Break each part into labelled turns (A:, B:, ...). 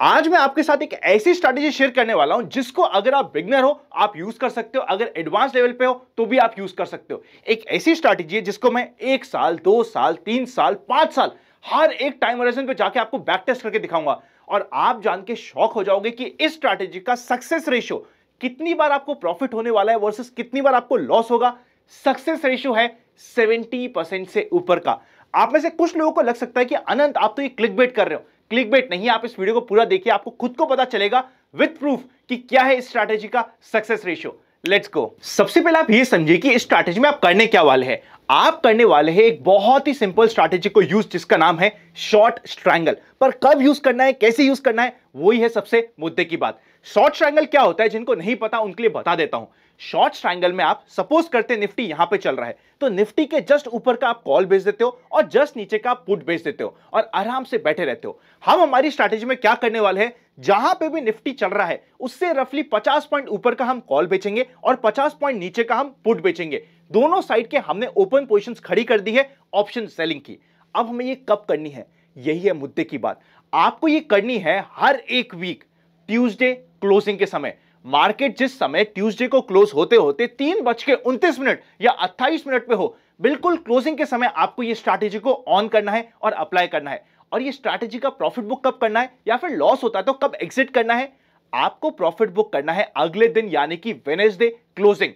A: आज मैं आपके साथ एक ऐसी स्ट्रैटेजी शेयर करने वाला हूं जिसको अगर आप बिगनर हो आप यूज कर सकते हो अगर एडवांस लेवल पे हो तो भी आप यूज कर सकते हो एक ऐसी स्ट्रैटेजी है जिसको मैं एक साल दो साल तीन साल पांच साल हर एक टाइम होराइजन पे जाके आपको बैक टेस्ट करके दिखाऊंगा और आप जान के शौक हो जाओगे कि इस स्ट्रैटेजी का सक्सेस रेशियो कितनी बार आपको प्रॉफिट होने वाला है वर्सेस कितनी बार आपको लॉस होगा सक्सेस रेशियो है 70% से ऊपर का आप में से कुछ लोगों को लग सकता है कि अनंत आप तो ये क्लिक बेट कर रहे हो क्लिक बेट नहीं आप इस वीडियो को पूरा देखिए आपको खुद को पता चलेगा विथ प्रूफ कि क्या है इस स्ट्रैटेजी का सक्सेस रेशियो लेट्स गो सबसे पहले आप ये समझिए कि इस स्ट्रैटेजी में आप करने क्या वाले हैं आप करने वाले हैं एक बहुत ही सिंपल स्ट्रैटेजी को यूज जिसका नाम है शॉर्ट स्ट्रैंगल पर कब यूज करना है कैसे यूज करना है वही है सबसे मुद्दे की बात शॉर्ट स्ट्रैंगल क्या होता है जिनको नहीं पता उनके लिए बता देता हूं शॉर्ट ट्राइंगल में आप सपोज करते निफ्टी यहां पे चल रहा है तो निफ्टी के जस्ट ऊपर का आप कॉल बेच देते हो और जस्ट नीचे का आप पुट बेच देते हो और आराम से बैठे रहते हो हम हमारी स्ट्रैटेजी में क्या करने वाले हैं जहां पे भी निफ्टी चल रहा है उससे रफली 50 पॉइंट ऊपर का हम कॉल बेचेंगे और 50 पॉइंट नीचे का हम पुट बेचेंगे दोनों साइड के हमने ओपन पोजिशन खड़ी कर दी है ऑप्शन सेलिंग की अब हमें ये कब करनी है यही है मुद्दे की बात आपको ये करनी है हर एक वीक ट्यूजडे क्लोजिंग के समय मार्केट जिस समय ट्यूसडे को क्लोज होते होते तीन बज के उनतीस मिनट या अट्ठाईस मिनट पे हो बिल्कुल क्लोजिंग के समय आपको ये स्ट्रैटेजी को ऑन करना है और अप्लाई करना है और ये स्ट्रैटेजी का प्रॉफिट बुक कब करना है या फिर लॉस होता है तो कब एग्जिट करना है आपको प्रॉफिट बुक करना है अगले दिन यानी कि वेनेसडे क्लोजिंग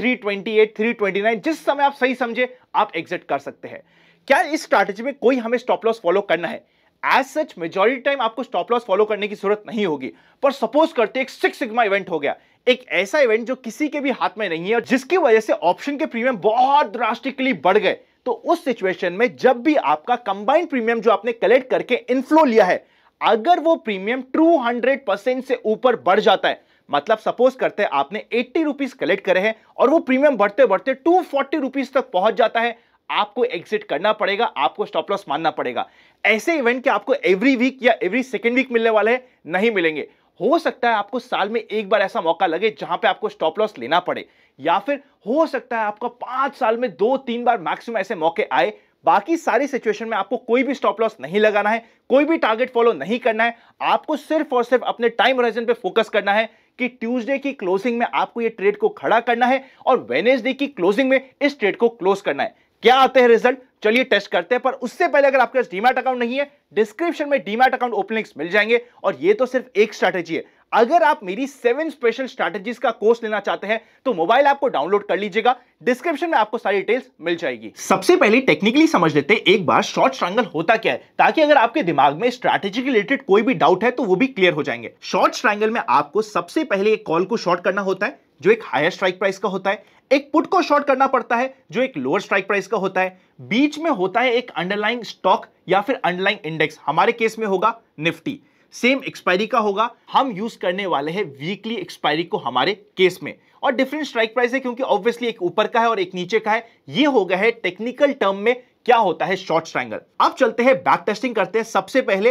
A: 328, 329 जिस समय आप सही समझे आप एग्जिट कर सकते हैं क्या इस स्ट्रैटेजी में कोई हमें स्टॉप लॉस फॉलो करना है एज सच मेजोरिटी टाइम आपको स्टॉप लॉस फॉलो करने की जरूरत नहीं होगी पर सपोज करते एक सिक्स सिग्मा इवेंट हो गया एक ऐसा इवेंट जो किसी के भी हाथ में नहीं है और जिसकी वजह से ऑप्शन के प्रीमियम बहुत ड्रास्टिकली बढ़ गए तो उस सिचुएशन में जब भी आपका कंबाइंड प्रीमियम जो आपने कलेक्ट करके इनफ्लो लिया है अगर वो प्रीमियम टू हंड्रेड परसेंट से ऊपर बढ़ जाता है मतलब सपोज करते हैं आपने एट्टी रुपीज कलेक्ट करे हैं और वो प्रीमियम बढ़ते बढ़ते टू फोर्टी रुपीज तक पहुंच जाता है आपको एग्जिट करना पड़ेगा आपको स्टॉप लॉस मानना पड़ेगा ऐसे इवेंट के आपको एवरी वीक या एवरी सेकेंड वीक मिलने वाले हैं नहीं मिलेंगे हो सकता है आपको साल में एक बार ऐसा मौका लगे जहां पे आपको स्टॉप लॉस लेना पड़े या फिर हो सकता है आपका पांच साल में दो तीन बार मैक्सिमम ऐसे मौके आए बाकी सारी सिचुएशन में आपको कोई भी स्टॉप लॉस नहीं लगाना है कोई भी टारगेट फॉलो नहीं करना है आपको सिर्फ और सिर्फ अपने टाइम होराइजन पे फोकस करना है कि ट्यूसडे की क्लोजिंग में आपको ये ट्रेड को खड़ा करना है और वेनेसडे की क्लोजिंग में इस ट्रेड को क्लोज करना है क्या आते हैं रिजल्ट चलिए टेस्ट करते हैं पर उससे पहले अगर आपके पास डीमैट अकाउंट नहीं है डिस्क्रिप्शन में डीमैट अकाउंट ओपन लिंक्स मिल जाएंगे और ये तो सिर्फ एक स्ट्रैटेजी है अगर आप मेरी सेवन स्पेशल स्ट्रैटेजीज का कोर्स लेना चाहते हैं तो मोबाइल ऐप को डाउनलोड कर लीजिएगा डिस्क्रिप्शन में आपको सारी डिटेल्स मिल जाएगी सबसे पहले टेक्निकली समझ लेते हैं एक बार शॉर्ट स्ट्रैंगल होता क्या है ताकि अगर आपके दिमाग में स्ट्रैटेजी के रिलेटेड कोई भी डाउट है तो वो भी क्लियर हो जाएंगे शॉर्ट स्ट्रैंगल में आपको सबसे पहले एक कॉल को शॉर्ट करना होता है जो एक हायर स्ट्राइक प्राइस का होता है एक पुट को शॉर्ट करना पड़ता है जो एक लोअर स्ट्राइक प्राइस का होता है बीच में होता है एक अंडरलाइंग स्टॉक या फिर अंडरलाइंग इंडेक्स हमारे केस में होगा निफ्टी सेम एक्सपायरी का होगा हम यूज करने वाले हैं वीकली एक्सपायरी को हमारे केस में और डिफरेंट स्ट्राइक प्राइस है क्योंकि ऑब्वियसली एक ऊपर का है और एक नीचे का है ये हो गया है टेक्निकल टर्म में क्या होता है शॉर्ट स्ट्रैंगल अब चलते हैं बैक टेस्टिंग करते हैं सबसे पहले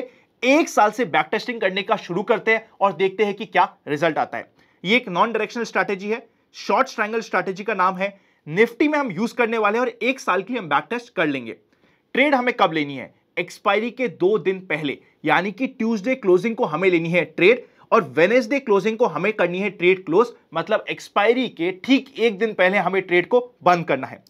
A: एक साल से बैक टेस्टिंग करने का शुरू करते हैं और देखते हैं कि क्या रिजल्ट आता है ये एक नॉन डायरेक्शनल स्ट्रैटेजी है शॉर्ट स्ट्रैंगल स्ट्रैटेजी का नाम है निफ्टी में हम यूज करने वाले हैं और एक साल के लिए हम बैक टेस्ट कर लेंगे ट्रेड हमें कब लेनी है एक्सपायरी के दो दिन पहले यानी कि ट्यूसडे क्लोजिंग को हमें लेनी है ट्रेड और वेनेसडे क्लोजिंग को हमें करनी है ट्रेड क्लोज मतलब एक्सपायरी के ठीक एक दिन पहले हमें ट्रेड को बंद करना है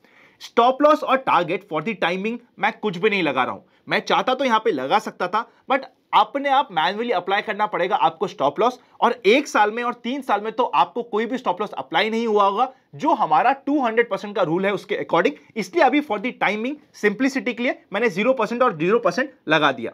A: स्टॉप लॉस और टारगेट फॉर दी टाइमिंग मैं कुछ भी नहीं लगा रहा हूं मैं चाहता तो यहां पे लगा सकता था बट अपने आप मैनुअली अप्लाई करना पड़ेगा आपको स्टॉप लॉस और एक साल में और तीन साल में तो आपको कोई भी स्टॉप लॉस अप्लाई नहीं हुआ होगा जो हमारा 200 परसेंट का रूल है उसके अकॉर्डिंग इसलिए अभी फॉर दी टाइमिंग सिंप्लिसिटी के लिए मैंने जीरो परसेंट और जीरो परसेंट लगा दिया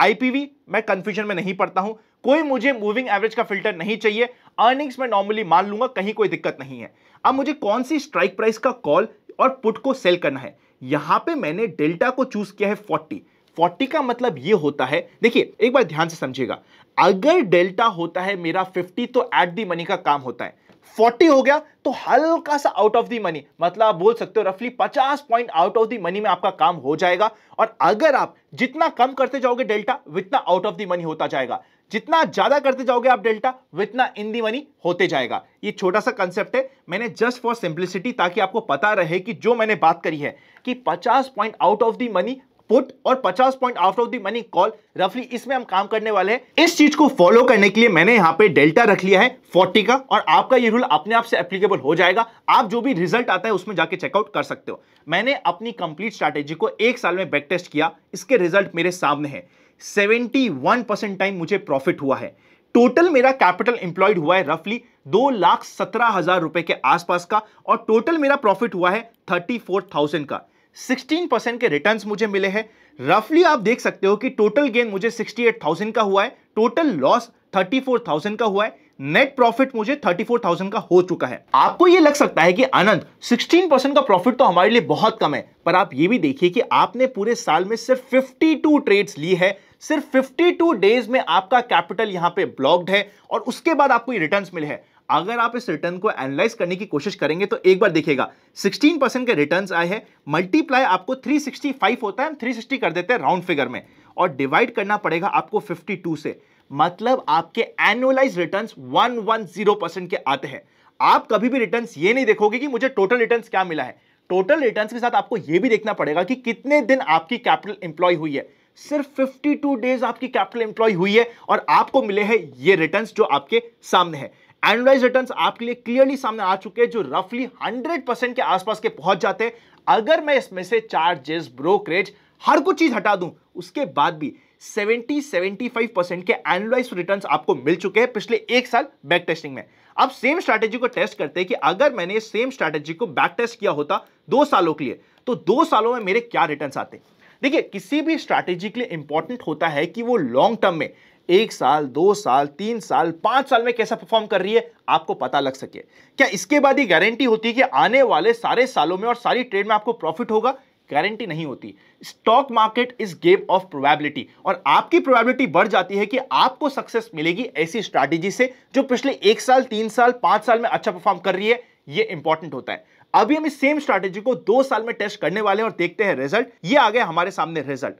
A: आईपीवी मैं कंफ्यूजन में नहीं पड़ता हूं कोई मुझे मूविंग एवरेज का फिल्टर नहीं चाहिए अर्निंग्स में नॉर्मली मान लूंगा कहीं कोई दिक्कत नहीं है अब मुझे कौन सी स्ट्राइक प्राइस का कॉल और पुट को सेल करना है यहां पे मैंने डेल्टा को चूज किया है 40 40 का मतलब ये होता है देखिए एक बार ध्यान से समझिएगा अगर डेल्टा होता है मेरा 50 तो एट दी मनी का काम होता है फोर्टी हो गया तो हल्का सा आउट ऑफ दी मनी मतलब आप बोल सकते हो रफली 50 point out of the money में आपका काम हो जाएगा और अगर आप जितना कम करते जाओगे डेल्टा उतना आउट ऑफ दी मनी होता जाएगा जितना ज्यादा करते जाओगे आप डेल्टा उतना इन दी मनी होते जाएगा ये छोटा सा कंसेप्ट है मैंने जस्ट फॉर सिंप्लिसिटी ताकि आपको पता रहे कि जो मैंने बात करी है कि 50 point out of the money put और 50 point out of the money call रफली इसमें हम काम करने वाले हैं इस चीज को फॉलो करने के लिए मैंने यहाँ पे डेल्टा रख लिया है 40 का और आपका ये रूल अपने आप से एप्लीकेबल हो जाएगा आप जो भी रिजल्ट आता है उसमें जाके चेकआउट कर सकते हो मैंने अपनी कंप्लीट स्ट्रैटेजी को एक साल में बैक टेस्ट किया इसके रिजल्ट मेरे सामने है सेवेंटी टाइम मुझे प्रॉफिट हुआ है टोटल मेरा कैपिटल इंप्लॉयड हुआ है रफली दो लाख सत्रह हजार रुपए के आसपास का और टोटल मेरा प्रॉफिट हुआ है थर्टी फोर थाउजेंड का 16 परसेंट के रिटर्न्स मुझे मिले हैं रफली आप देख सकते हो कि टोटल गेन मुझे 68,000 का हुआ है टोटल लॉस 34,000 का हुआ है नेट प्रॉफिट मुझे 34,000 का हो चुका है आपको यह लग सकता है कि आनंद 16 परसेंट का प्रॉफिट तो हमारे लिए बहुत कम है पर आप ये भी देखिए कि आपने पूरे साल में सिर्फ 52 ट्रेड्स ली है सिर्फ 52 डेज में आपका कैपिटल यहां पे ब्लॉक्ड है और उसके बाद आपको ये रिटर्न्स मिले हैं अगर आप इस रिटर्न को एनालाइज करने की कोशिश करेंगे तो एक बार देखिएगा 16 परसेंट के रिटर्न्स आए हैं मल्टीप्लाई आपको 365 होता है थ्री सिक्सटी कर देते हैं राउंड फिगर में और डिवाइड करना पड़ेगा आपको 52 से मतलब आपके एनुअलाइज रिटर्न जीरो परसेंट के आते हैं आप कभी भी रिटर्न ये नहीं देखोगे कि मुझे टोटल रिटर्न क्या मिला है टोटल रिटर्न्स के साथ आपको यह भी देखना पड़ेगा कि कितने दिन आपकी कैपिटल इंप्लॉय हुई है सिर्फ 52 डेज आपकी कैपिटल एम्प्लॉय हुई है और आपको मिले हैं ये रिटर्न्स जो आपके सामने है एनुलाइज रिटर्न्स आपके लिए क्लियरली सामने आ चुके हैं जो रफली 100 परसेंट के आसपास के पहुंच जाते हैं अगर मैं इसमें से चार्जेस ब्रोकरेज हर कुछ चीज हटा दूं उसके बाद भी 70 75 परसेंट के एनुलाइज रिटर्न आपको मिल चुके हैं पिछले एक साल बैक टेस्टिंग में अब सेम स्ट्रैटेजी को टेस्ट करते हैं कि अगर मैंने सेम स्ट्रैटेजी को बैक टेस्ट किया होता दो सालों के लिए तो दो सालों में मेरे क्या रिटर्न आते हैं देखिए किसी भी स्ट्रैटेजी के लिए इंपॉर्टेंट होता है कि वो लॉन्ग टर्म में एक साल दो साल तीन साल पांच साल में कैसा परफॉर्म कर रही है आपको पता लग सके क्या इसके बाद ही गारंटी होती है कि आने वाले सारे सालों में और सारी ट्रेड में आपको प्रॉफिट होगा गारंटी नहीं होती stock market is game of probability और आपकी प्रोबेबिलिटी बढ़ जाती है कि आपको सक्सेस मिलेगी ऐसी स्ट्रैटेजी से जो पिछले एक साल तीन साल पांच साल में अच्छा परफॉर्म कर रही है ये इंपॉर्टेंट होता है अभी हम इस सेम स्ट्रैटेजी को दो साल में टेस्ट करने वाले हैं और देखते हैं रिजल्ट ये आ गया हमारे सामने रिजल्ट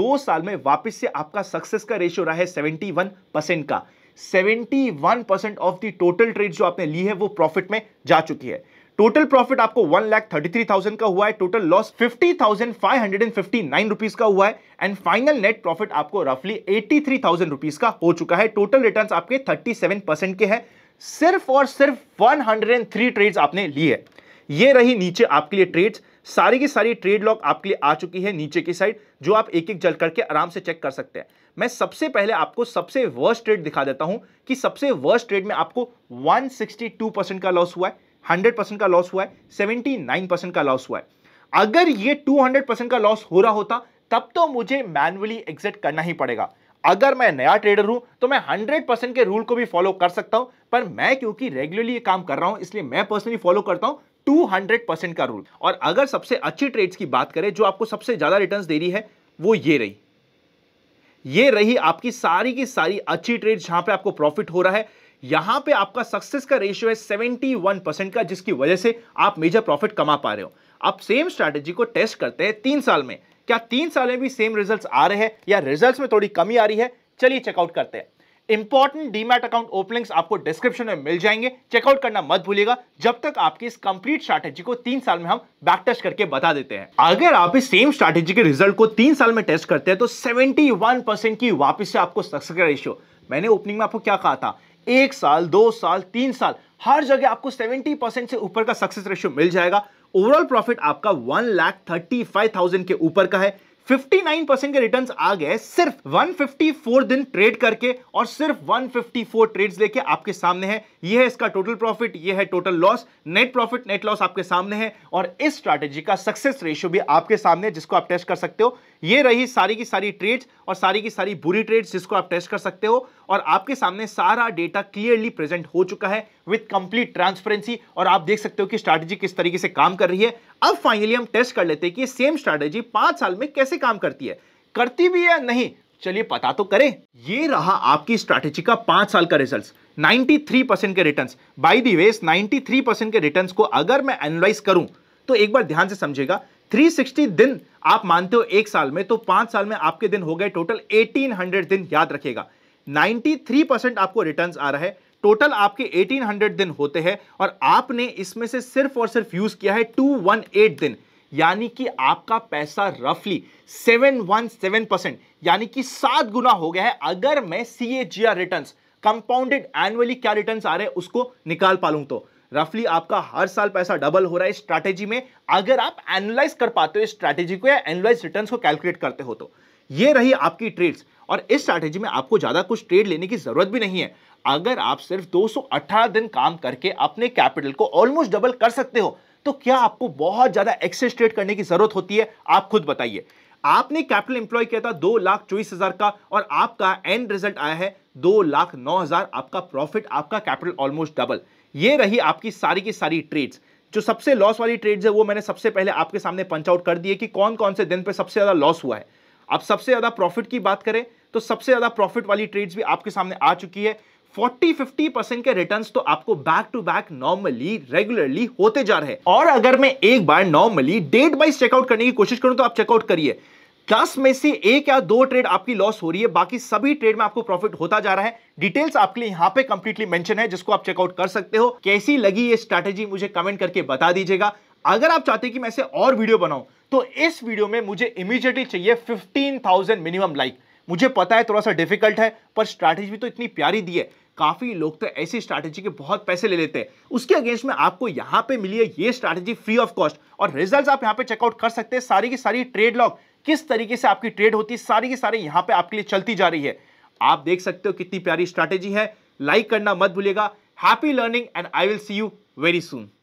A: दो साल में वापस से आपका सक्सेस का रेशियो रहा है सेवेंटी वन परसेंट का seventy one percent of the total trade जो आपने ली है वो प्रॉफिट में जा चुकी है टोटल प्रॉफिट आपको one lakh thirty three thousand का हुआ है total loss fifty thousand five hundred and fifty nine rupees का हुआ है एंड फाइनल नेट प्रॉफिट आपको रफली एट्टी थ्री थाउजेंड रुपीज का हो चुका है टोटल रिटर्न आपके थर्टी सेवन परसेंट के हैं सिर्फ और सिर्फ one hundred and three trade आपने ली है ये रही नीचे आपके लिए ट्रेड्स सारी की सारी ट्रेड लॉक आपके लिए आ चुकी है नीचे की साइड जो आप एक एक जल करके आराम से चेक कर सकते हैं मैं सबसे पहले आपको सबसे वर्स्ट ट्रेड दिखा देता हूं कि सबसे वर्स्ट ट्रेड में आपको 162 परसेंट का लॉस हुआ है 100 परसेंट का लॉस हुआ है 79 परसेंट का लॉस हुआ है अगर ये 200 परसेंट का लॉस हो रहा होता तब तो मुझे मैनुअली एग्जिट करना ही पड़ेगा अगर मैं नया ट्रेडर हूं तो मैं 100 परसेंट के रूल को भी फॉलो कर सकता हूं पर मैं क्योंकि रेगुलरली काम कर रहा हूं इसलिए मैं पर्सनली फॉलो करता हूं 200 परसेंट का रूल और अगर सबसे अच्छी ट्रेड्स की बात करें जो आपको सबसे ज़्यादा रिटर्न दे रही है वो ये रही ये रही आपकी सारी की सारी अच्छी ट्रेड जहां पे आपको प्रॉफिट हो रहा है यहां पे आपका सक्सेस का रेशियो है 71 परसेंट का जिसकी वजह से आप मेजर प्रॉफिट कमा पा रहे हो आप सेम स्ट्रेटेजी को टेस्ट करते हैं तीन साल में क्या तीन साल में भी सेम रिजल्ट्स आ रहे हैं या रिजल्ट्स में थोड़ी कमी आ रही है चलिए चेकआउट करते हैं इंपॉर्टेंट डीमैट अकाउंट ओपनिंग्स आपको डिस्क्रिप्शन में मिल जाएंगे चेकआउट करना मत भूलिएगा जब तक आपकी इस कंप्लीट स्ट्रैटेजी को तीन साल में हम बैक टेस्ट करके बता देते हैं अगर आप इस सेम स्ट्रैटेजी के रिजल्ट को तीन साल में टेस्ट करते हैं तो 71 परसेंट की वापिस से आपको सक्सेस रेशियो मैंने ओपनिंग में आपको क्या कहा था एक साल दो साल तीन साल हर जगह आपको सेवेंटी परसेंट से ऊपर का सक्सेस रेशियो मिल जाएगा ओवरऑल प्रॉफिट आपका one lakh thirty five thousand के ऊपर का है 59% के रिटर्न्स आ गए सिर्फ 154 दिन ट्रेड करके और सिर्फ 154 ट्रेड्स लेके आपके सामने है ये है इसका टोटल प्रॉफिट ये है total loss net profit net loss आपके सामने है और इस स्ट्रैटेजी का सक्सेस रेशियो भी आपके सामने जिसको आप टेस्ट कर सकते हो ये रही सारी की सारी ट्रेड्स और सारी की सारी बुरी ट्रेड्स जिसको आप टेस्ट कर सकते हो और आपके सामने सारा डेटा क्लियरली प्रेजेंट हो चुका है विद कंप्लीट ट्रांसपेरेंसी और आप देख सकते हो कि स्ट्रैटेजी किस तरीके से काम कर रही है अब फाइनली हम टेस्ट कर लेते हैं कि सेम स्ट्रैटेजी पांच साल में कैसे काम करती है करती भी है नहीं चलिए पता तो करें ये रहा आपकी स्ट्रैटेजी का पांच साल का रिजल्ट 93 परसेंट के returns by the ways 93 percent के रिटर्न्स को अगर मैं एनालाइज करूं तो एक बार ध्यान से समझेगा 360 दिन आप मानते हो एक साल में तो पांच साल में आपके दिन हो गए टोटल 1800 दिन याद रखेगा 93 परसेंट आपको रिटर्न आ रहा है टोटल आपके 1800 दिन होते हैं और आपने इसमें से सिर्फ और सिर्फ यूज किया है 218 दिन यानी कि आपका पैसा रफली 717 परसेंट यानी कि सात गुना हो गया है अगर मैं सी ए कंपाउंडेड एनुअली क्या रिटर्न आ रहे हैं उसको निकाल पा पालूं तो रफली आपका हर साल पैसा डबल हो रहा है स्ट्रैटेजी में अगर आप एनालाइज कर पाते हो स्ट्रैटेजी को या एनालाइज रिटर्न को कैलकुलेट करते हो तो ये रही आपकी ट्रेड्स और इस स्ट्रैटेजी में आपको ज़्यादा कुछ ट्रेड लेने की ज़रूरत भी नहीं है अगर आप सिर्फ दो दिन काम करके अपने कैपिटल को ऑलमोस्ट डबल कर सकते हो तो क्या आपको बहुत ज़्यादा एक्सेस ट्रेड करने की ज़रूरत होती है आप खुद बताइए आपने कैपिटल एम्प्लॉय किया था दो लाख चौबीस हज़ार का और आपका एंड रिजल्ट आया है दो लाख नौ हज़ार आपका प्रॉफिट आपका कैपिटल ऑलमोस्ट डबल ये रही आपकी सारी की सारी ट्रेड्स जो सबसे लॉस वाली ट्रेड्स है वो मैंने सबसे पहले आपके सामने पंच आउट कर दिए कि कौन कौन से दिन पे सबसे ज़्यादा लॉस हुआ है आप सबसे ज़्यादा प्रॉफिट की बात करें तो सबसे ज़्यादा प्रॉफिट वाली ट्रेड्स भी आपके सामने आ चुकी है 40-50 परसेंट के रिटर्न्स तो आपको back to back normally regularly होते जा रहे हैं और अगर मैं एक बार नॉर्मली डेट वाइज चेकआउट करने की कोशिश करूं तो आप चेकआउट करिए दस में से एक या दो ट्रेड आपकी लॉस हो रही है बाकी सभी ट्रेड में आपको प्रॉफिट होता जा रहा है डिटेल्स आपके लिए यहाँ पे कंप्लीटली मेंशन है जिसको आप चेकआउट कर सकते हो कैसी लगी ये स्ट्रैटेजी मुझे कमेंट करके बता दीजिएगा अगर आप चाहते कि मैं ऐसे और वीडियो बनाऊं तो इस वीडियो में मुझे इमीजिएटली चाहिए फिफ्टीन मिनिमम लाइक मुझे पता है थोड़ा सा डिफिकल्ट है पर स्ट्रैटेजी भी तो इतनी प्यारी दी है काफ़ी लोग तो ऐसी स्ट्रैटेजी के बहुत पैसे ले लेते हैं उसके अगेंस्ट में आपको यहां पे मिली है ये स्ट्रैटेजी फ्री ऑफ कॉस्ट और रिजल्ट्स आप यहां पे चेकआउट कर सकते हैं सारी की सारी ट्रेड लॉग किस तरीके से आपकी ट्रेड होती है सारी की सारी यहां पे आपके लिए चलती जा रही है आप देख सकते हो कितनी प्यारी स्ट्रैटेजी है लाइक करना मत भूलिएगा happy learning and I will see you very soon